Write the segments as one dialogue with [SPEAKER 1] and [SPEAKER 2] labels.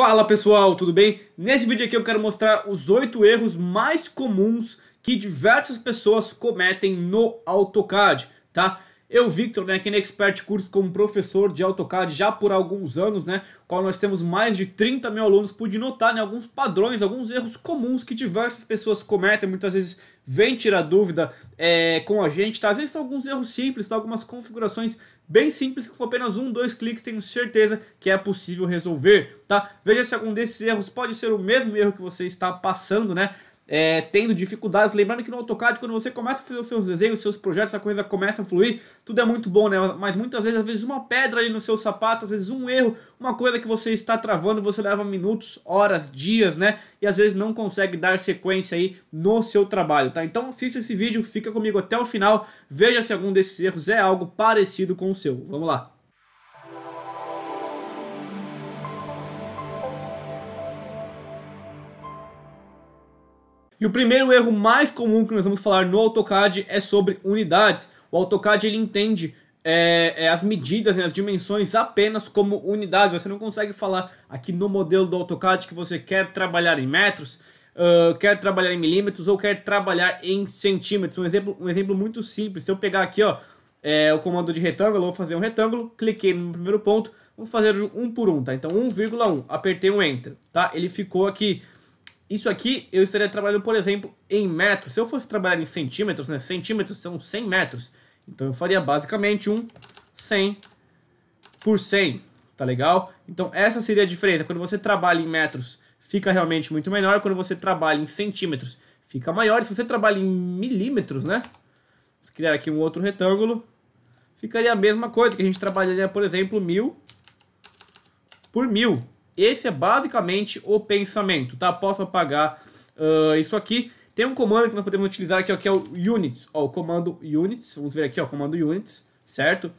[SPEAKER 1] Fala pessoal, tudo bem? Nesse vídeo aqui eu quero mostrar os 8 erros mais comuns que diversas pessoas cometem no AutoCAD, tá? Eu, Victor, né, aqui na Expert Curso como professor de AutoCAD já por alguns anos, né, qual nós temos mais de 30 mil alunos, pude notar né, alguns padrões, alguns erros comuns que diversas pessoas cometem, muitas vezes vem tirar dúvida é, com a gente, tá? Às vezes são alguns erros simples, tá? algumas configurações bem simples que com apenas um, dois cliques tenho certeza que é possível resolver, tá? Veja se algum desses erros pode ser o mesmo erro que você está passando, né? é, tendo dificuldades. Lembrando que no AutoCAD, quando você começa a fazer os seus desenhos, seus projetos, a coisa começa a fluir, tudo é muito bom, né? Mas muitas vezes, às vezes uma pedra ali no seu sapato, às vezes um erro, uma coisa que você está travando, você leva minutos, horas, dias, né? E às vezes não consegue dar sequência aí no seu trabalho, tá? Então assista esse vídeo, fica comigo até o final, veja se algum desses erros é algo parecido com o seu. Vamos lá! E o primeiro erro mais comum que nós vamos falar no AutoCAD é sobre unidades. O AutoCAD ele entende é, é, as medidas, né, as dimensões apenas como unidades. Você não consegue falar aqui no modelo do AutoCAD que você quer trabalhar em metros, uh, quer trabalhar em milímetros ou quer trabalhar em centímetros. Um exemplo, um exemplo muito simples. Se eu pegar aqui ó, é, o comando de retângulo, vou fazer um retângulo, cliquei no primeiro ponto, vamos fazer um por um, tá? Então 1,1, apertei um Enter, tá? Ele ficou aqui isso aqui eu estaria trabalhando, por exemplo, em metros. Se eu fosse trabalhar em centímetros, né? Centímetros são 100 metros. Então eu faria basicamente um 100 por 100, tá legal? Então essa seria a diferença. Quando você trabalha em metros, fica realmente muito menor. Quando você trabalha em centímetros, fica maior. Se você trabalha em milímetros, né? Vou criar aqui um outro retângulo. Ficaria a mesma coisa, que a gente trabalharia, por exemplo, mil por mil. Esse é basicamente o pensamento, tá? Posso apagar uh, isso aqui. Tem um comando que nós podemos utilizar aqui, ó, que é o units, ó, o comando units, vamos ver aqui, ó, comando units, certo?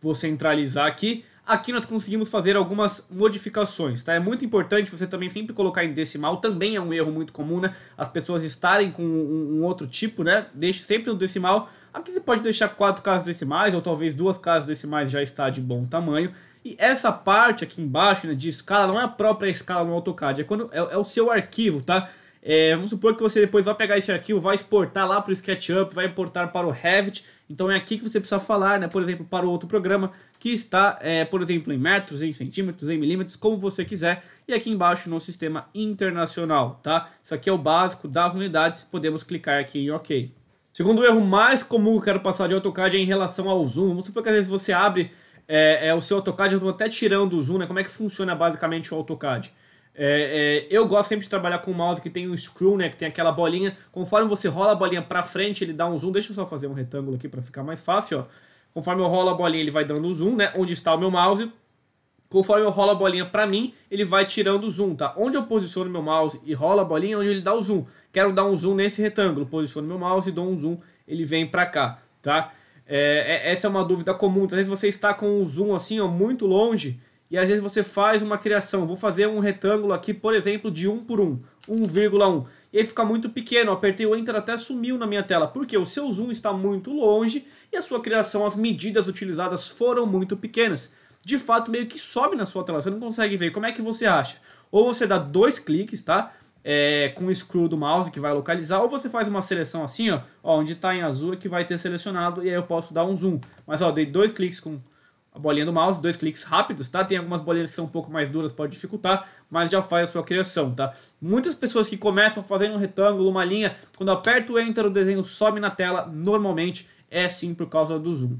[SPEAKER 1] Vou centralizar aqui. Aqui nós conseguimos fazer algumas modificações, tá? É muito importante você também sempre colocar em decimal, também é um erro muito comum, né? As pessoas estarem com um, um outro tipo, né? Deixe sempre no decimal. Aqui você pode deixar quatro casas decimais, ou talvez duas casas decimais já está de bom tamanho. E essa parte aqui embaixo né, de escala não é a própria escala no AutoCAD, é, quando, é, é o seu arquivo, tá? É, vamos supor que você depois vai pegar esse arquivo, vai exportar lá para o SketchUp, vai importar para o Revit. Então é aqui que você precisa falar, né? Por exemplo, para o outro programa que está, é, por exemplo, em metros, em centímetros, em milímetros, como você quiser. E aqui embaixo no sistema internacional, tá? Isso aqui é o básico das unidades. Podemos clicar aqui em OK. Segundo erro mais comum que eu quero passar de AutoCAD é em relação ao zoom. Vamos supor que às vezes você abre é, é, o seu AutoCAD, eu estou até tirando o zoom, né? Como é que funciona basicamente o AutoCAD? É, é, eu gosto sempre de trabalhar com um mouse que tem um screw, né? Que tem aquela bolinha. Conforme você rola a bolinha pra frente, ele dá um zoom. Deixa eu só fazer um retângulo aqui pra ficar mais fácil, ó. Conforme eu rolo a bolinha, ele vai dando o zoom, né? Onde está o meu mouse. Conforme eu rolo a bolinha pra mim, ele vai tirando o zoom, tá? Onde eu posiciono meu mouse e rolo a bolinha, é onde ele dá o zoom. Quero dar um zoom nesse retângulo. Posiciono meu mouse e dou um zoom. Ele vem pra cá, tá? É, é, essa é uma dúvida comum. Às vezes você está com o zoom assim, ó, muito longe, e às vezes você faz uma criação. Vou fazer um retângulo aqui, por exemplo, de 1 por 1, 1,1. E ele fica muito pequeno. Eu apertei o Enter até sumiu na minha tela, porque o seu zoom está muito longe e a sua criação, as medidas utilizadas foram muito pequenas. De fato, meio que sobe na sua tela, você não consegue ver. Como é que você acha? Ou você dá dois cliques, tá? é, com o screw do mouse que vai localizar, ou você faz uma seleção assim, ó, ó onde está em azul é que vai ter selecionado, e aí eu posso dar um zoom. Mas ó, dei dois cliques com a bolinha do mouse, dois cliques rápidos, tá? Tem algumas bolinhas que são um pouco mais duras, pode dificultar, mas já faz a sua criação, tá? Muitas pessoas que começam fazendo um retângulo, uma linha, quando aperto o Enter, o desenho sobe na tela, normalmente é sim por causa do zoom.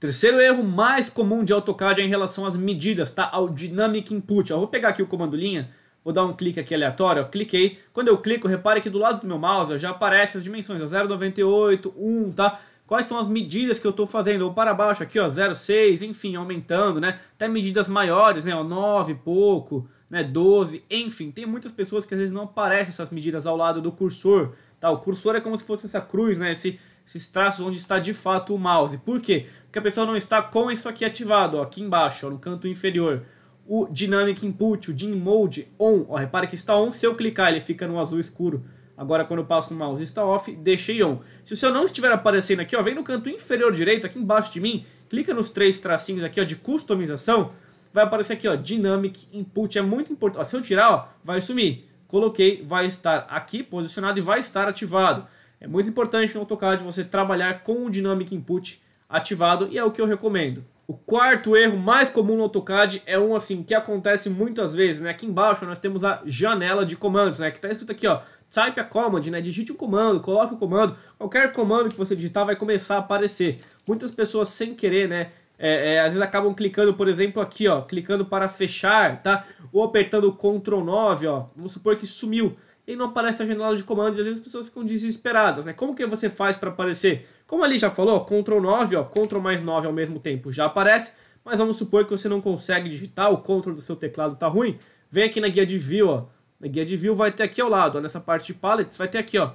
[SPEAKER 1] Terceiro erro mais comum de AutoCAD é em relação às medidas, tá? Ao Dynamic Input. Eu vou pegar aqui o comando linha, Vou dar um clique aqui aleatório, eu cliquei. Quando eu clico, repare que do lado do meu mouse já aparecem as dimensões, 0,98, 1, tá? Quais são as medidas que eu estou fazendo? Ou para baixo aqui, ó, 0,6, enfim, aumentando, né? Até medidas maiores, né? Ó, 9, pouco, né? 12, enfim. Tem muitas pessoas que às vezes não aparecem essas medidas ao lado do cursor, tá? O cursor é como se fosse essa cruz, né? Esse, esses traços onde está de fato o mouse. Por quê? Porque a pessoa não está com isso aqui ativado, ó, aqui embaixo, ó, no canto inferior o Dynamic Input, o DIN Mode On. Ó, repara que está On, se eu clicar ele fica no azul escuro. Agora quando eu passo no mouse está off, deixei on. Se o seu não estiver aparecendo aqui, ó, vem no canto inferior direito, aqui embaixo de mim, clica nos três tracinhos aqui ó, de customização, vai aparecer aqui ó, Dynamic Input, é muito importante. Se eu tirar, ó, vai sumir. Coloquei, vai estar aqui posicionado e vai estar ativado. É muito importante no AutoCAD você trabalhar com o Dynamic Input ativado e é o que eu recomendo. O quarto erro mais comum no AutoCAD é um assim que acontece muitas vezes, né? Aqui embaixo nós temos a janela de comandos, né? Que está escrito aqui, ó, type a command, né? Digite o um comando, coloque o comando. Qualquer comando que você digitar vai começar a aparecer. Muitas pessoas sem querer, né? É, é, às vezes acabam clicando, por exemplo, aqui, ó, clicando para fechar, tá? Ou apertando Ctrl 9, ó. Vamos supor que sumiu e não aparece na janela de comandos. E às vezes as pessoas ficam desesperadas, né? Como que você faz para aparecer? Como ali já falou, Ctrl 9, ó, Ctrl mais 9 ao mesmo tempo já aparece, mas vamos supor que você não consegue digitar, o Ctrl do seu teclado tá ruim, vem aqui na guia de view, ó. Na guia de view vai ter aqui ao lado, ó, nessa parte de paletes, vai ter aqui, ó,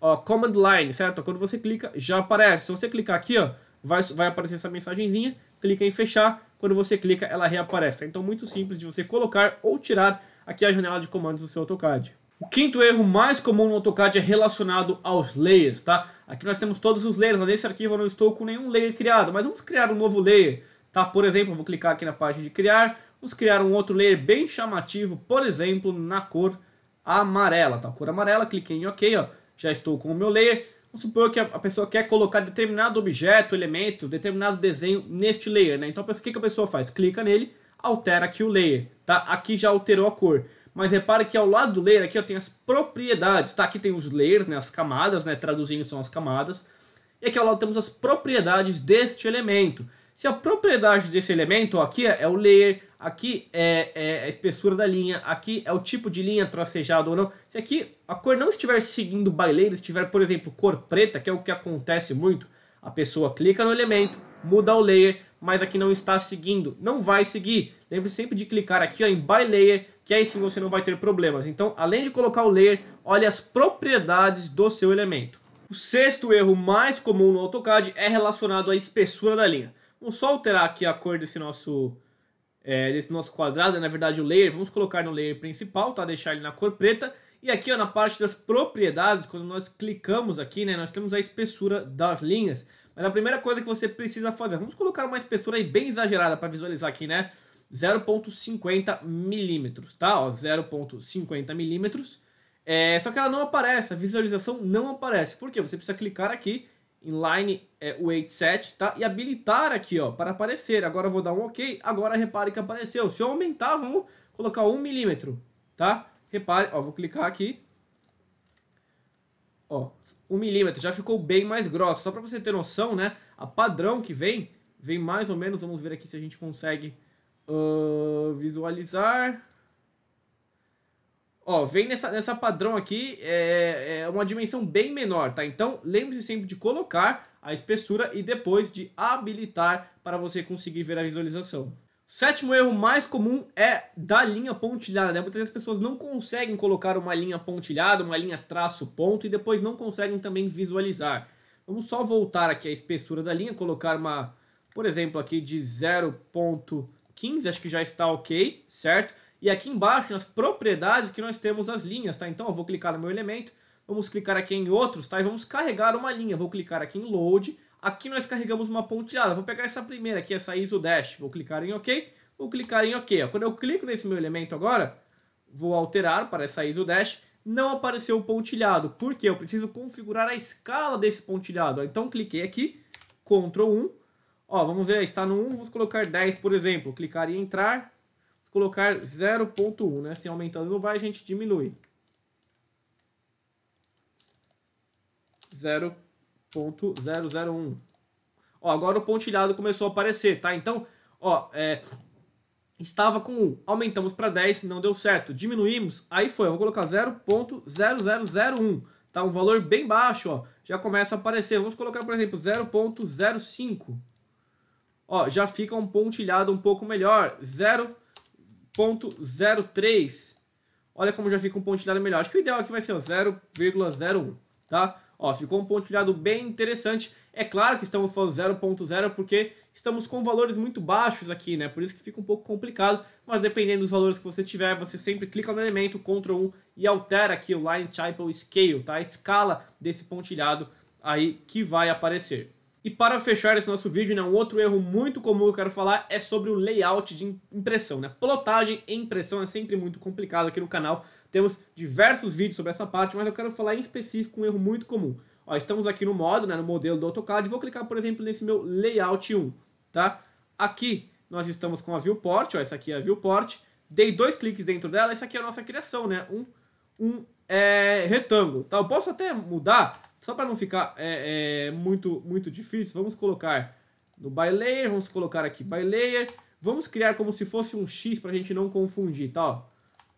[SPEAKER 1] ó, command line, certo? Quando você clica, já aparece. Se você clicar aqui, ó, vai, vai aparecer essa mensagenzinha, clica em fechar, quando você clica, ela reaparece. Então, muito simples de você colocar ou tirar aqui a janela de comandos do seu AutoCAD. O quinto erro mais comum no AutoCAD é relacionado aos layers, tá? Aqui nós temos todos os layers, nesse arquivo eu não estou com nenhum layer criado, mas vamos criar um novo layer, tá? Por exemplo, vou clicar aqui na página de criar, vamos criar um outro layer bem chamativo, por exemplo, na cor amarela, tá? Cor amarela, cliquei em OK, ó, já estou com o meu layer. Vamos supor que a pessoa quer colocar determinado objeto, elemento, determinado desenho neste layer, né? Então, o que a pessoa faz? Clica nele, altera aqui o layer, tá? Aqui já alterou a cor mas repare que ao lado do layer aqui eu tenho as propriedades, tá? Aqui tem os layers, né, as camadas, né, traduzindo são as camadas. E aqui ao lado temos as propriedades deste elemento. Se a propriedade desse elemento, ó, aqui é, é o layer, aqui é, é, a espessura da linha, aqui é o tipo de linha tracejado ou não. Se aqui a cor não estiver seguindo o se estiver, por exemplo, cor preta, que é o que acontece muito, a pessoa clica no elemento, muda o layer, mas aqui não está seguindo, não vai seguir. Lembre sempre de clicar aqui ó, em by layer, que aí sim você não vai ter problemas. Então, além de colocar o layer, olhe as propriedades do seu elemento. O sexto erro mais comum no AutoCAD é relacionado à espessura da linha. Vamos só alterar aqui a cor desse nosso, é, desse nosso quadrado, é, na verdade o layer, vamos colocar no layer principal, tá? deixar ele na cor preta. E aqui ó, na parte das propriedades, quando nós clicamos aqui, né, nós temos a espessura das linhas. Mas a primeira coisa que você precisa fazer, vamos colocar uma espessura aí bem exagerada para visualizar aqui, né? 0.50 milímetros, tá? 0.50 milímetros. É, só que ela não aparece, a visualização não aparece. Por quê? Você precisa clicar aqui em Line é, Weight Set, tá? E habilitar aqui, ó, para aparecer. Agora eu vou dar um OK. Agora repare que apareceu. Se eu aumentar, vamos colocar 1 milímetro, tá? Repare, ó, vou clicar aqui. Ó, 1 milímetro, já ficou bem mais grossa. Só para você ter noção, né? A padrão que vem, vem mais ou menos, vamos ver aqui se a gente consegue Uh, visualizar. Ó, vem nessa, nessa padrão aqui, é, é uma dimensão bem menor, tá? Então, lembre-se sempre de colocar a espessura e depois de habilitar para você conseguir ver a visualização. Sétimo erro mais comum é da linha pontilhada, né? Muitas vezes as pessoas não conseguem colocar uma linha pontilhada, uma linha traço ponto e depois não conseguem também visualizar. Vamos só voltar aqui a espessura da linha, colocar uma, por exemplo, aqui de 0. 15 acho que já está ok, certo? E aqui embaixo, nas propriedades, que nós temos as linhas, tá? Então eu vou clicar no meu elemento, vamos clicar aqui em outros, tá? E vamos carregar uma linha. Vou clicar aqui em load, aqui nós carregamos uma pontilhada. Vou pegar essa primeira aqui, essa ISO dash, vou clicar em ok, vou clicar em ok. Quando eu clico nesse meu elemento agora, vou alterar para essa ISO dash, não apareceu o pontilhado, porque eu preciso configurar a escala desse pontilhado. Então cliquei aqui, Ctrl 1, Ó, vamos ver, está no 1, vamos colocar 10, por exemplo. Clicar em entrar, colocar 0.1, né? Se aumentando não vai, a gente diminui. 0.001. Ó, agora o pontilhado começou a aparecer, tá? Então, ó, é, estava com 1, aumentamos para 10, não deu certo. Diminuímos, aí foi, vou colocar 0.0001, tá? Um valor bem baixo, ó, já começa a aparecer. Vamos colocar, por exemplo, 0.05 ó, já fica um pontilhado um pouco melhor, 0.03. Olha como já fica um pontilhado melhor. Acho que o ideal aqui vai ser 0,01, tá? Ó, ficou um pontilhado bem interessante. É claro que estamos falando 0.0 porque estamos com valores muito baixos aqui, né? Por isso que fica um pouco complicado, mas dependendo dos valores que você tiver, você sempre clica no elemento Ctrl 1 e altera aqui o Line Type ou Scale, tá? A escala desse pontilhado aí que vai aparecer. E para fechar esse nosso vídeo, né, um outro erro muito comum que eu quero falar é sobre o layout de impressão. Né? Plotagem e impressão é sempre muito complicado aqui no canal. Temos diversos vídeos sobre essa parte, mas eu quero falar em específico um erro muito comum. Ó, estamos aqui no modo, né, no modelo do AutoCAD, vou clicar, por exemplo, nesse meu Layout 1. Tá? Aqui nós estamos com a viewport, ó, essa aqui é a viewport. Dei dois cliques dentro dela, essa aqui é a nossa criação, né? um, um é, retângulo. Tá? Eu posso até mudar só para não ficar é, é, muito, muito difícil, vamos colocar no by layer, vamos colocar aqui by layer. Vamos criar como se fosse um X para a gente não confundir, tá? Ó,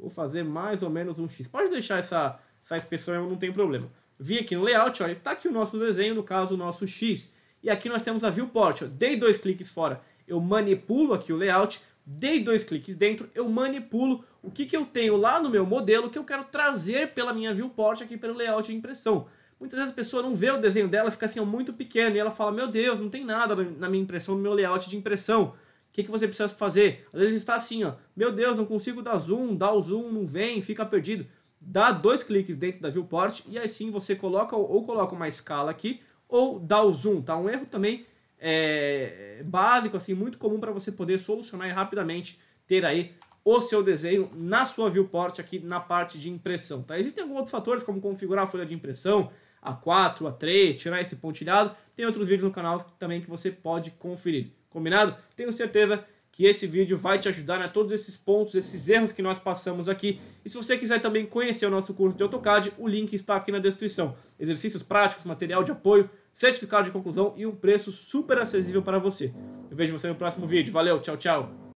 [SPEAKER 1] vou fazer mais ou menos um X. Pode deixar essa, essa espessura mesmo, não tem problema. Vim aqui no layout, ó, está aqui o nosso desenho, no caso o nosso X. E aqui nós temos a viewport, ó. dei dois cliques fora, eu manipulo aqui o layout, dei dois cliques dentro, eu manipulo o que, que eu tenho lá no meu modelo que eu quero trazer pela minha viewport aqui pelo layout de impressão. Muitas vezes a pessoa não vê o desenho dela, fica assim, ó, muito pequeno, e ela fala, meu Deus, não tem nada na minha impressão, no meu layout de impressão. O que, que você precisa fazer? Às vezes está assim, ó, meu Deus, não consigo dar zoom, dá o zoom, não vem, fica perdido. Dá dois cliques dentro da viewport e assim você coloca ou coloca uma escala aqui ou dá o zoom, tá? Um erro também é, básico, assim, muito comum para você poder solucionar e rapidamente ter aí o seu desenho na sua viewport aqui na parte de impressão, tá? Existem alguns outros fatores como configurar a folha de impressão, a 4, a 3, tirar esse pontilhado. Tem outros vídeos no canal também que você pode conferir. Combinado? Tenho certeza que esse vídeo vai te ajudar a né? todos esses pontos, esses erros que nós passamos aqui. E se você quiser também conhecer o nosso curso de AutoCAD, o link está aqui na descrição. Exercícios práticos, material de apoio, certificado de conclusão e um preço super acessível para você. Eu vejo você no próximo vídeo. Valeu, tchau, tchau!